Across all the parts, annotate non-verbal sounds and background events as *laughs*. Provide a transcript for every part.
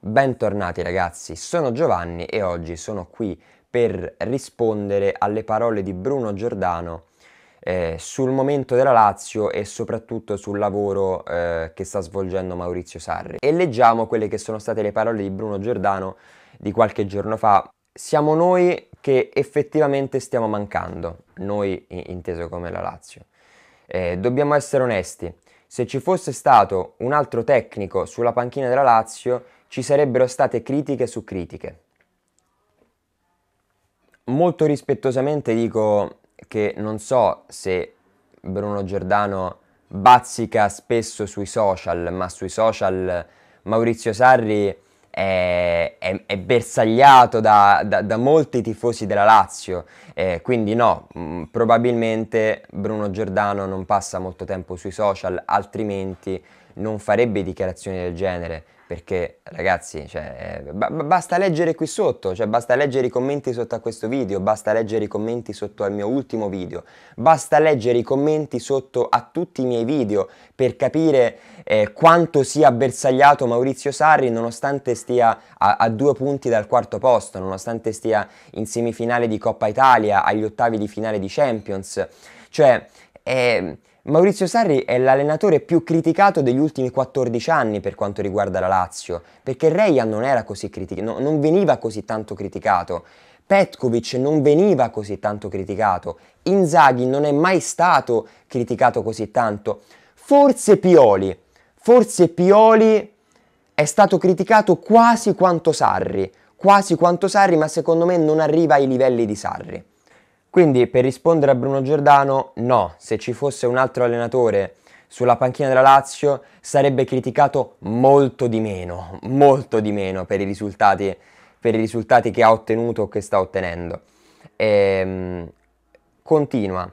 Bentornati ragazzi, sono Giovanni e oggi sono qui per rispondere alle parole di Bruno Giordano eh, sul momento della Lazio e soprattutto sul lavoro eh, che sta svolgendo Maurizio Sarri. E leggiamo quelle che sono state le parole di Bruno Giordano di qualche giorno fa. Siamo noi che effettivamente stiamo mancando, noi inteso come la Lazio. Eh, dobbiamo essere onesti, se ci fosse stato un altro tecnico sulla panchina della Lazio ci sarebbero state critiche su critiche. Molto rispettosamente dico che non so se Bruno Giordano bazzica spesso sui social, ma sui social Maurizio Sarri è, è, è bersagliato da, da, da, molti tifosi della Lazio, eh, quindi no, mh, mm, probabilmente Bruno Giordano non passa molto tempo sui social, altrimenti non farebbe dichiarazioni del genere perché ragazzi, cioè, eh, b- basta leggere qui sotto, cioè, basta leggere i commenti sotto a questo video, basta leggere i commenti sotto al mio ultimo video, basta leggere i commenti sotto a tutti i miei video per capire eh, quanto sia bersagliato Maurizio Sarri nonostante stia a-, a due punti dal quarto posto, nonostante stia in semifinale di Coppa Italia, agli ottavi di finale di Champions. Cioè, eh, Maurizio Sarri è l'allenatore più criticato degli ultimi 14 anni per quanto riguarda la Lazio, perché Reia non, no, non veniva così tanto criticato, Petkovic non veniva così tanto criticato, Inzaghi non è mai stato criticato così tanto, forse Pioli, forse Pioli è stato criticato quasi quanto Sarri, quasi quanto Sarri, ma secondo me non arriva ai livelli di Sarri. Quindi per rispondere a Bruno Giordano, no, se ci fosse un altro allenatore sulla panchina della Lazio sarebbe criticato molto di meno, molto di meno per i risultati, per i risultati che ha ottenuto o che sta ottenendo. E, ehm, continua.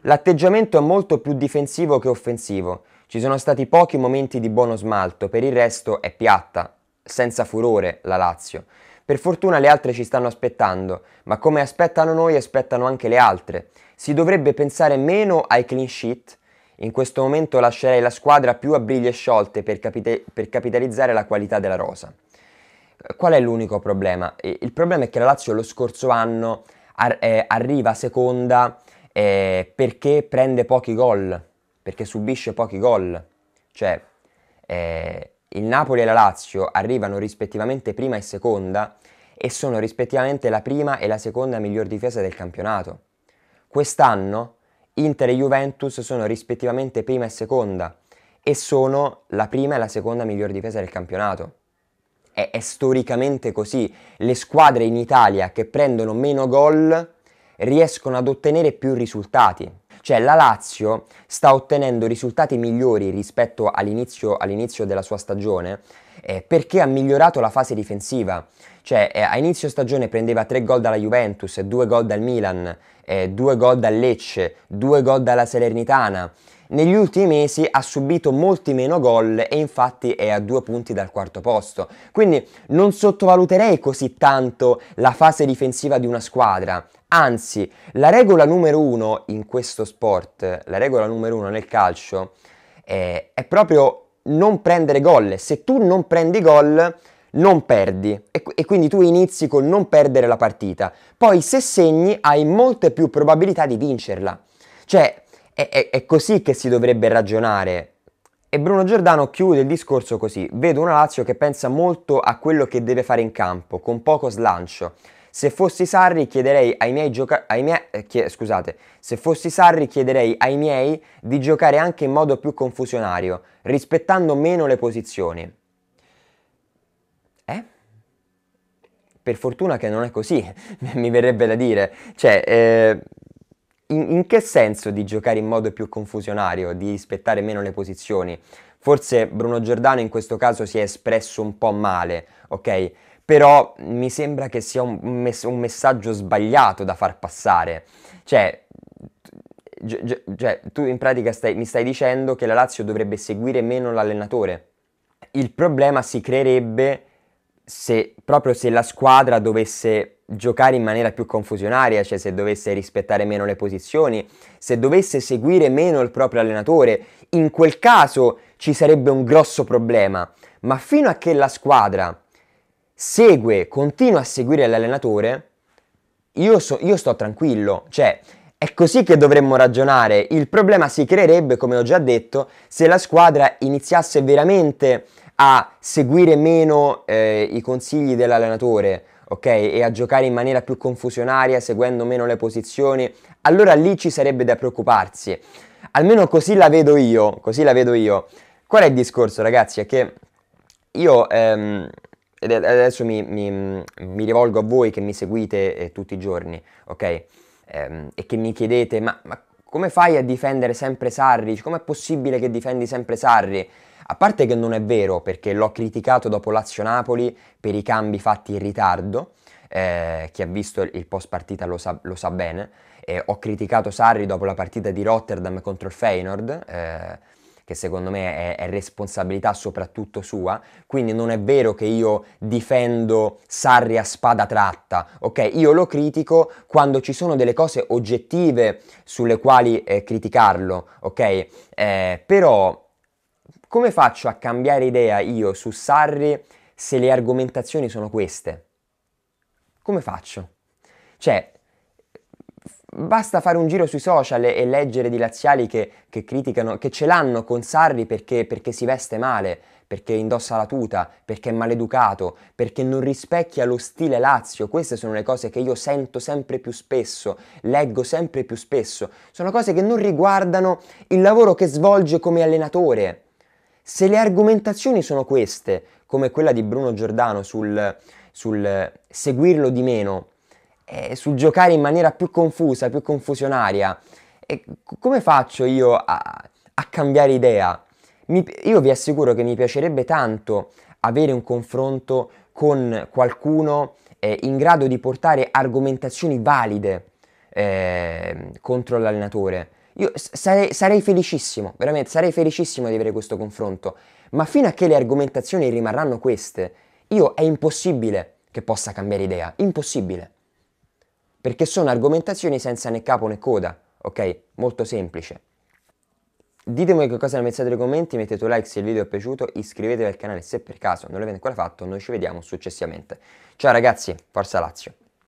L'atteggiamento è molto più difensivo che offensivo. Ci sono stati pochi momenti di buono smalto, per il resto è piatta, senza furore la Lazio. Per fortuna le altre ci stanno aspettando, ma come aspettano noi aspettano anche le altre. Si dovrebbe pensare meno ai clean sheet, in questo momento lascerei la squadra più a briglie sciolte per, capite- per capitalizzare la qualità della rosa. Eh, qual è l'unico problema? Il problema è che la Lazio lo scorso anno ar- eh, arriva seconda eh, perché prende pochi gol, perché subisce pochi gol. Cioè, eh, il Napoli e la Lazio arrivano rispettivamente prima e seconda e sono rispettivamente la prima e la seconda miglior difesa del campionato. Quest'anno Inter e Juventus sono rispettivamente prima e seconda e sono la prima e la seconda miglior difesa del campionato. È, è storicamente così. Le squadre in Italia che prendono meno gol riescono ad ottenere più risultati. Cioè la Lazio sta ottenendo risultati migliori rispetto all'inizio, all'inizio della sua stagione eh, perché ha migliorato la fase difensiva. Cioè eh, a inizio stagione prendeva 3 gol dalla Juventus, 2 gol dal Milan, 2 eh, gol dal Lecce, 2 gol dalla Salernitana. Negli ultimi mesi ha subito molti meno gol e infatti è a due punti dal quarto posto. Quindi non sottovaluterei così tanto la fase difensiva di una squadra. Anzi, la regola numero uno in questo sport, la regola numero uno nel calcio, è, è proprio non prendere gol. Se tu non prendi gol, non perdi. E, e, quindi tu inizi con non perdere la partita. Poi se segni, hai molte più probabilità di vincerla. Cioè, è, è, è così che si dovrebbe ragionare. E Bruno Giordano chiude il discorso così. Vedo una Lazio che pensa molto a quello che deve fare in campo, con poco slancio. Se fossi Sarri chiederei ai miei, gioca- ai miei eh, scusate, se fossi Sarri chiederei ai miei di giocare anche in modo più confusionario, rispettando meno le posizioni. Eh? Per fortuna che non è così, *laughs* mi verrebbe da dire. Cioè, eh, in, in che senso di giocare in modo più confusionario, di rispettare meno le posizioni? Forse Bruno Giordano in questo caso si è espresso un po' male, ok? Però mi sembra che sia un, mes- un messaggio sbagliato da far passare. Cioè, gi- gi- cioè tu in pratica stai- mi stai dicendo che la Lazio dovrebbe seguire meno l'allenatore. Il problema si creerebbe se, proprio se la squadra dovesse giocare in maniera più confusionaria, cioè se dovesse rispettare meno le posizioni, se dovesse seguire meno il proprio allenatore, in quel caso ci sarebbe un grosso problema. Ma fino a che la squadra segue, continua a seguire l'allenatore, io, so, io sto tranquillo, cioè è così che dovremmo ragionare. Il problema si creerebbe, come ho già detto, se la squadra iniziasse veramente a seguire meno eh, i consigli dell'allenatore, ok? E a giocare in maniera più confusionaria, seguendo meno le posizioni, allora lì ci sarebbe da preoccuparsi. Almeno così la vedo io, così la vedo io. Qual è il discorso, ragazzi? È che io... Ehm, adesso mi, mi, mi, rivolgo a voi che mi seguite eh, tutti i giorni, ok? Ehm, e che mi chiedete, ma, ma come fai a difendere sempre Sarri? Com'è possibile che difendi sempre Sarri? A parte che non è vero, perché l'ho criticato dopo Lazio-Napoli per i cambi fatti in ritardo, eh, chi ha visto il post partita lo sa, lo sa bene, eh, ho criticato Sarri dopo la partita di Rotterdam contro il Feyenoord, eh, che secondo me è, è responsabilità soprattutto sua, quindi non è vero che io difendo Sarri a spada tratta, ok? Io lo critico quando ci sono delle cose oggettive sulle quali eh, criticarlo, ok? Eh, però come faccio a cambiare idea io su Sarri se le argomentazioni sono queste? Come faccio? Cioè, Basta fare un giro sui social e, leggere di laziali che, che, criticano, che ce l'hanno con Sarri perché, perché si veste male, perché indossa la tuta, perché è maleducato, perché non rispecchia lo stile Lazio. Queste sono le cose che io sento sempre più spesso, leggo sempre più spesso. Sono cose che non riguardano il lavoro che svolge come allenatore. Se le argomentazioni sono queste, come quella di Bruno Giordano sul, sul eh, seguirlo di meno, eh, sul giocare in maniera più confusa, più confusionaria. E come faccio io a, a cambiare idea? Mi, io vi assicuro che mi piacerebbe tanto avere un confronto con qualcuno eh, in grado di portare argomentazioni valide eh, contro l'allenatore. Io sarei, sarei, felicissimo, veramente sarei felicissimo di avere questo confronto, ma fino a che le argomentazioni rimarranno queste, io è impossibile che possa cambiare idea, impossibile perché sono argomentazioni senza né capo né coda, ok? Molto semplice. Ditemi che cosa ne pensate nei commenti, mettete un like se il video è piaciuto, iscrivetevi al canale se per caso non l'avete ancora fatto, noi ci vediamo successivamente. Ciao ragazzi, forza Lazio!